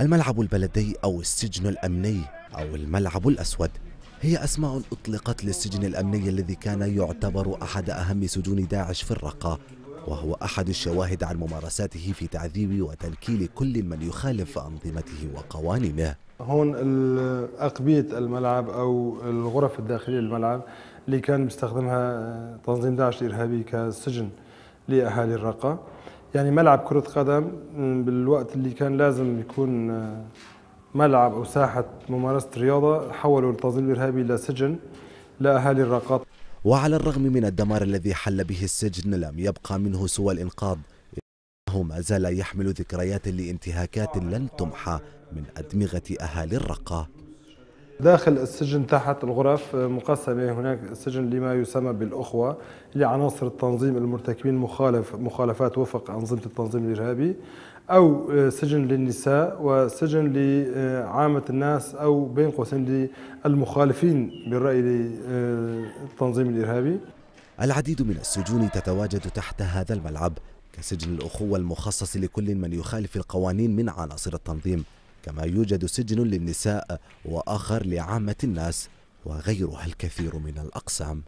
الملعب البلدي أو السجن الأمني أو الملعب الأسود هي أسماء أطلقت للسجن الأمني الذي كان يعتبر أحد أهم سجون داعش في الرقة وهو أحد الشواهد عن ممارساته في تعذيب وتنكيل كل من يخالف أنظمته وقوانينه هون أقبية الملعب أو الغرف الداخلية للملعب اللي كان بيستخدمها تنظيم داعش الإرهابي كسجن لأهالي الرقة يعني ملعب كرة قدم بالوقت اللي كان لازم يكون آه، ملعب أو ساحة ممارسة رياضة حولوا التنظيم الإرهابي إلى سجن لأهالي الرقاط وعلى الرغم من الدمار الذي حل به السجن لم يبقى منه سوى الإنقاذ إنه ما زال يحمل ذكريات لانتهاكات لن تمحى من أدمغة أهالي الرقة داخل السجن تحت الغرف مقسمة هناك سجن لما يسمى بالأخوة لعناصر التنظيم المرتكبين مخالف مخالفات وفق أنظمة التنظيم الإرهابي أو آه، سجن للنساء وسجن لعامة الناس أو بين قوسين للمخالفين بالرأي للتنظيم آه، الإرهابي العديد من السجون تتواجد تحت هذا الملعب كسجن الأخوة المخصص لكل من يخالف القوانين من عناصر التنظيم كما يوجد سجن للنساء وآخر لعامة الناس وغيرها الكثير من الأقسام